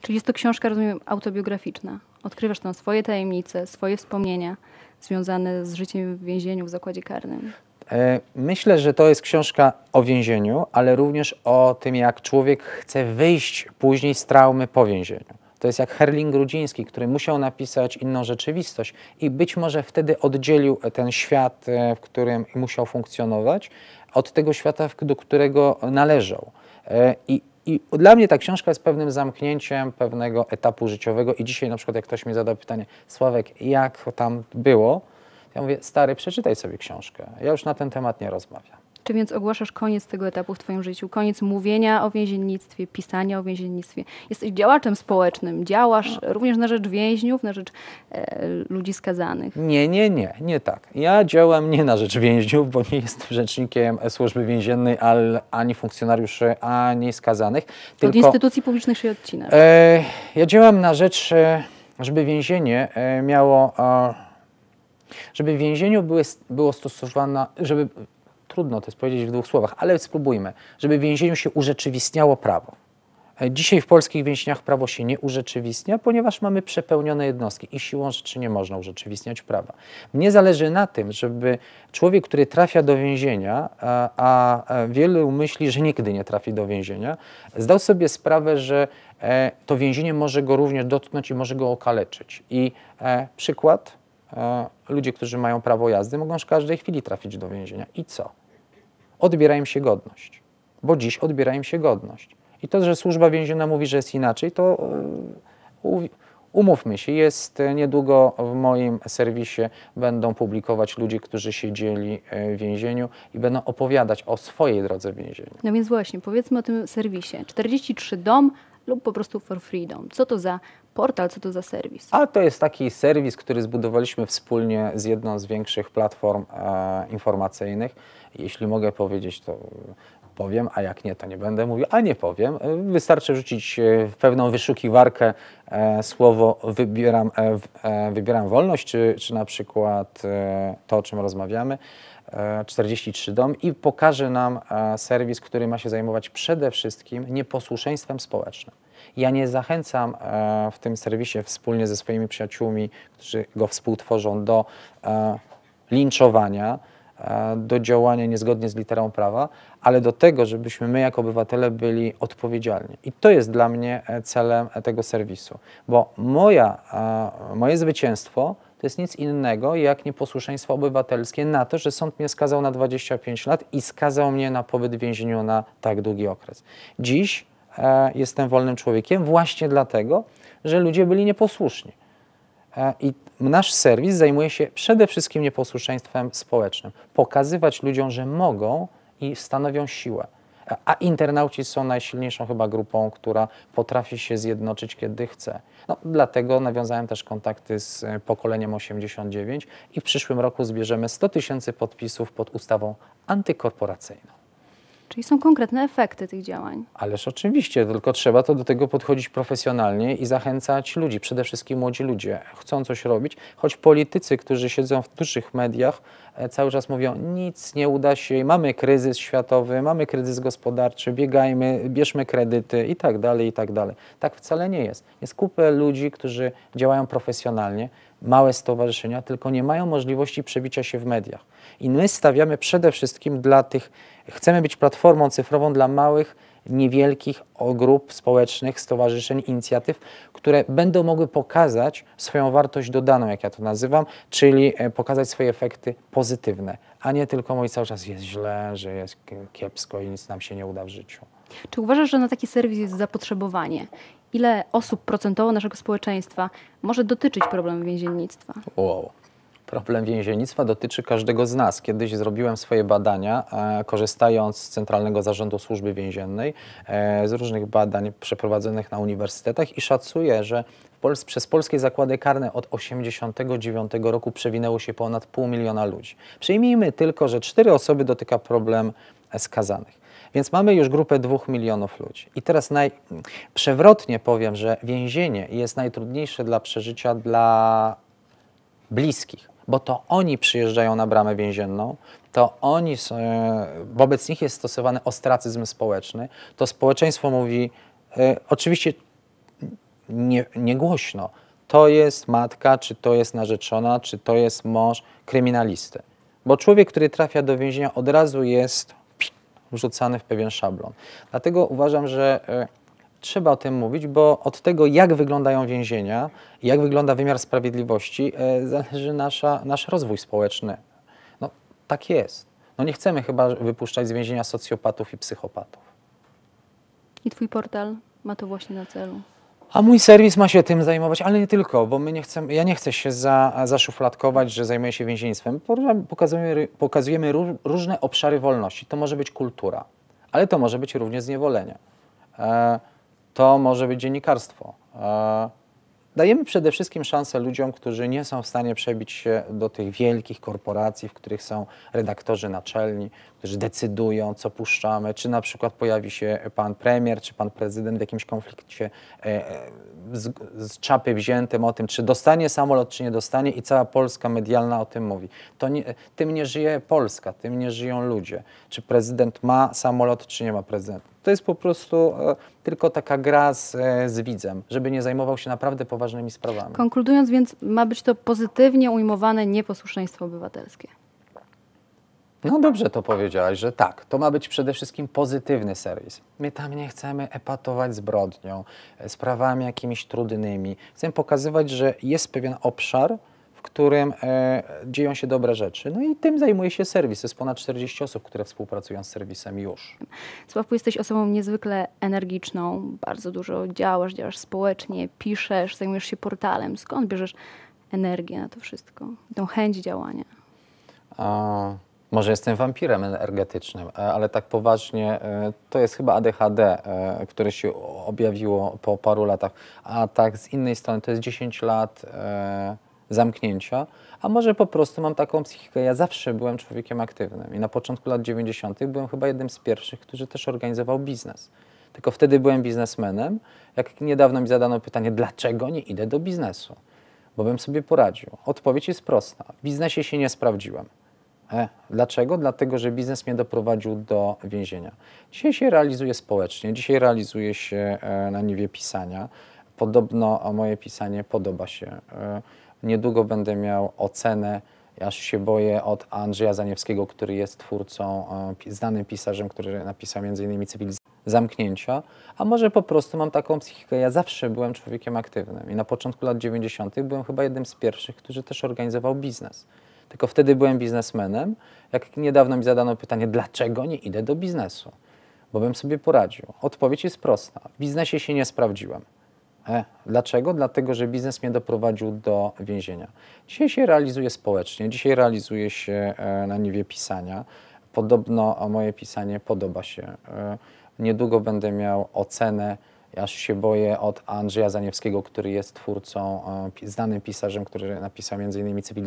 Czyli jest to książka, rozumiem, autobiograficzna. Odkrywasz tam swoje tajemnice, swoje wspomnienia związane z życiem w więzieniu, w zakładzie karnym. E, myślę, że to jest książka o więzieniu, ale również o tym, jak człowiek chce wyjść później z traumy po więzieniu. To jest jak Herling Grudziński, który musiał napisać inną rzeczywistość i być może wtedy oddzielił ten świat, e, w którym musiał funkcjonować, od tego świata, do którego należał. E, I i dla mnie ta książka jest pewnym zamknięciem pewnego etapu życiowego i dzisiaj na przykład jak ktoś mi zada pytanie, Sławek, jak tam było? Ja mówię, stary, przeczytaj sobie książkę, ja już na ten temat nie rozmawiam. Czy więc ogłaszasz koniec tego etapu w Twoim życiu? Koniec mówienia o więziennictwie, pisania o więziennictwie. Jesteś działaczem społecznym, działasz no. również na rzecz więźniów, na rzecz e, ludzi skazanych. Nie, nie, nie, nie tak. Ja działam nie na rzecz więźniów, bo nie jestem rzecznikiem służby więziennej, ale ani funkcjonariuszy, ani skazanych. Tylko, Od instytucji publicznych się odcina. E, ja działam na rzecz, e, żeby więzienie e, miało żeby w więzieniu były, było stosowana, żeby trudno to jest powiedzieć w dwóch słowach, ale spróbujmy, żeby w więzieniu się urzeczywistniało prawo. E, dzisiaj w polskich więzieniach prawo się nie urzeczywistnia, ponieważ mamy przepełnione jednostki i siłą rzeczy nie można urzeczywistniać prawa. Mnie zależy na tym, żeby człowiek, który trafia do więzienia, e, a, e, wielu myśli, że nigdy nie trafi do więzienia, zdał sobie sprawę, że to więzienie może go również dotknąć i może go okaleczyć. I przykład, ludzie, którzy mają prawo jazdy, mogą w każdej chwili trafić do więzienia. I co? odbiera im się godność. Bo dziś odbiera im się godność. I to, że służba więzienna mówi, że jest inaczej, to e, umówmy się, jest e, niedługo w moim serwisie będą publikować ludzie, którzy siedzieli e, w więzieniu i będą opowiadać o swojej drodze w więzieniu. No więc właśnie, powiedzmy o tym serwisie. 43 dom lub po prostu for freedom. Co to za portal, co to za serwis? A to jest taki serwis, który zbudowaliśmy wspólnie z jedną z większych platform e, informacyjnych. Jeśli mogę powiedzieć, to powiem, a jak nie, to nie będę mówił, a nie powiem. E, wystarczy rzucić w e, pewną wyszukiwarkę e, słowo wybieram, wybieram wolność, czy, czy na przykład to, o czym rozmawiamy, 43 dom i pokaże nam serwis, który ma się zajmować przede wszystkim nieposłuszeństwem społecznym. Ja nie zachęcam e, w tym serwisie wspólnie ze swoimi przyjaciółmi, którzy go współtworzą, do e, linczowania, e, do działania niezgodnie z literą prawa, ale do tego, żebyśmy my jako obywatele byli odpowiedzialni. I to jest dla mnie celem tego serwisu, bo moja, moje zwycięstwo to jest nic innego jak nieposłuszeństwo obywatelskie na to, że sąd mnie skazał na 25 lat i skazał mnie na pobyt w więzieniu na tak długi okres. Dziś E, jestem wolnym człowiekiem właśnie dlatego, że ludzie byli nieposłuszni. E, I nasz serwis zajmuje się przede wszystkim nieposłuszeństwem społecznym. Pokazywać ludziom, że mogą i stanowią siłę. E, a internauci są najsilniejszą chyba grupą, która potrafi się zjednoczyć, kiedy chce. No, dlatego nawiązałem też kontakty z pokoleniem 89 i w przyszłym roku zbierzemy 100 tysięcy podpisów pod ustawą antykorporacyjną. Czyli są konkretne efekty tych działań. Ależ oczywiście, tylko trzeba to do tego podchodzić profesjonalnie i zachęcać ludzi, przede wszystkim młodzi ludzie, chcą coś robić, choć politycy, którzy siedzą w dużych mediach, cały czas mówią, nic nie uda się, mamy kryzys światowy, mamy kryzys gospodarczy, biegajmy, bierzmy kredyty i tak dalej, i tak dalej. Tak wcale nie jest. Jest kupę ludzi, którzy działają profesjonalnie, małe stowarzyszenia, tylko nie mają możliwości przebicia się w mediach. I my stawiamy przede wszystkim dla tych, chcemy być platformą cyfrową dla małych niewielkich grup społecznych, stowarzyszeń, inicjatyw, które będą mogły pokazać swoją wartość dodaną, jak ja to nazywam, czyli e, pokazać swoje efekty pozytywne, a nie tylko mówić cały czas jest źle, że jest kiepsko i nic nam się nie uda w życiu. Czy uważasz, że na taki serwis jest zapotrzebowanie? Ile osób procentowo naszego społeczeństwa może dotyczyć problemu więziennictwa? Wow. Problem więziennictwa dotyczy każdego z nas. Kiedyś zrobiłem swoje badania, e, korzystając z Centralnego Zarządu Służby Więziennej, e, z różnych badań przeprowadzonych na uniwersytetach i szacuję, że Pols przez polskie zakłady karne od 1989 roku przewinęło się ponad pół miliona ludzi. Przyjmijmy tylko, że cztery osoby dotyka problem skazanych. Więc mamy już grupę dwóch milionów ludzi. I teraz naj... przewrotnie powiem, że więzienie jest najtrudniejsze dla przeżycia dla bliskich, bo to oni przyjeżdżają na bramę więzienną, to oni, e, wobec nich jest stosowany ostracyzm społeczny, to społeczeństwo mówi, y, oczywiście niegłośno, nie to jest matka, czy to jest narzeczona, czy to jest mąż kryminalisty. Bo człowiek, który trafia do więzienia, od razu jest wrzucany w pewien szablon. Dlatego uważam, że y, trzeba o tym mówić, bo od tego, jak wyglądają więzienia, jak wygląda wymiar sprawiedliwości, e, zależy nasza, nasz rozwój społeczny. No, tak jest. No nie chcemy chyba wypuszczać z więzienia socjopatów i psychopatów. I Twój portal ma to właśnie na celu. A mój serwis ma się tym zajmować, ale nie tylko, bo my nie chcemy, ja nie chcę się za, zaszufladkować, że zajmuję się więziennictwem. Pokazujemy, pokazujemy różne obszary wolności. To może być kultura, ale to może być również zniewolenie. E to może być dziennikarstwo. E, dajemy przede wszystkim szansę ludziom, którzy nie są w stanie przebić się do tych wielkich korporacji, w których są redaktorzy naczelni, którzy decydują, co puszczamy, czy na przykład pojawi się pan premier, czy pan prezydent w jakimś konflikcie e, e, z, z czapy wziętym o tym, czy dostanie samolot, czy nie dostanie i cała Polska medialna o tym mówi. To nie, tym nie żyje Polska, tym nie żyją ludzie. Czy prezydent ma samolot, czy nie ma prezydenta to jest po prostu e, tylko taka gra z, e, z widzem, żeby nie zajmował się naprawdę poważnymi sprawami. Konkludując więc, ma być to pozytywnie ujmowane nieposłuszeństwo obywatelskie. No dobrze to powiedziałaś, że tak. To ma być przede wszystkim pozytywny serwis. My tam nie chcemy epatować zbrodnią, e, sprawami jakimiś trudnymi. Chcemy pokazywać, że jest pewien obszar, którym e, dzieją się dobre rzeczy. No i tym zajmuje się serwis. Jest ponad 40 osób, które współpracują z serwisem już. Sławku, jesteś osobą niezwykle energiczną, bardzo dużo działasz, działasz społecznie, piszesz, zajmujesz się portalem. Skąd bierzesz energię na to wszystko, tą chęć działania? A, może jestem wampirem energetycznym, e, ale tak poważnie e, to jest chyba ADHD, e, które się objawiło po paru latach. A tak z innej strony to jest 10 lat zamknięcia, a może po prostu mam taką psychikę. Ja zawsze byłem człowiekiem aktywnym i na początku lat 90. byłem chyba jednym z pierwszych, który też organizował biznes. Tylko wtedy byłem biznesmenem. Jak niedawno mi zadano pytanie, dlaczego nie idę do biznesu? Bo bym sobie poradził. Odpowiedź jest prosta. W biznesie się nie sprawdziłem. E, dlaczego? Dlatego, że biznes mnie doprowadził do więzienia. Dzisiaj się realizuje społecznie, dzisiaj realizuje się e, na niwie pisania. Podobno moje pisanie podoba się. E, niedługo będę miał ocenę, aż się boję, od Andrzeja Zaniewskiego, który jest twórcą, e, znanym pisarzem, który napisał m.in. Cywilizację zamknięcia, a może po prostu mam taką psychikę. Ja zawsze byłem człowiekiem aktywnym i na początku lat 90. byłem chyba jednym z pierwszych, który też organizował biznes. Tylko wtedy byłem biznesmenem. Jak niedawno mi zadano pytanie, dlaczego nie idę do biznesu? Bo bym sobie poradził. Odpowiedź jest prosta. W biznesie się nie sprawdziłem. E, dlaczego? Dlatego, że biznes mnie doprowadził do więzienia. Dzisiaj się realizuje społecznie, dzisiaj realizuje się e, na niwie pisania. Podobno moje pisanie podoba się. E, niedługo będę miał ocenę, aż się boję, od Andrzeja Zaniewskiego, który jest twórcą, znanym pisarzem, który napisał m.in. cywilizację.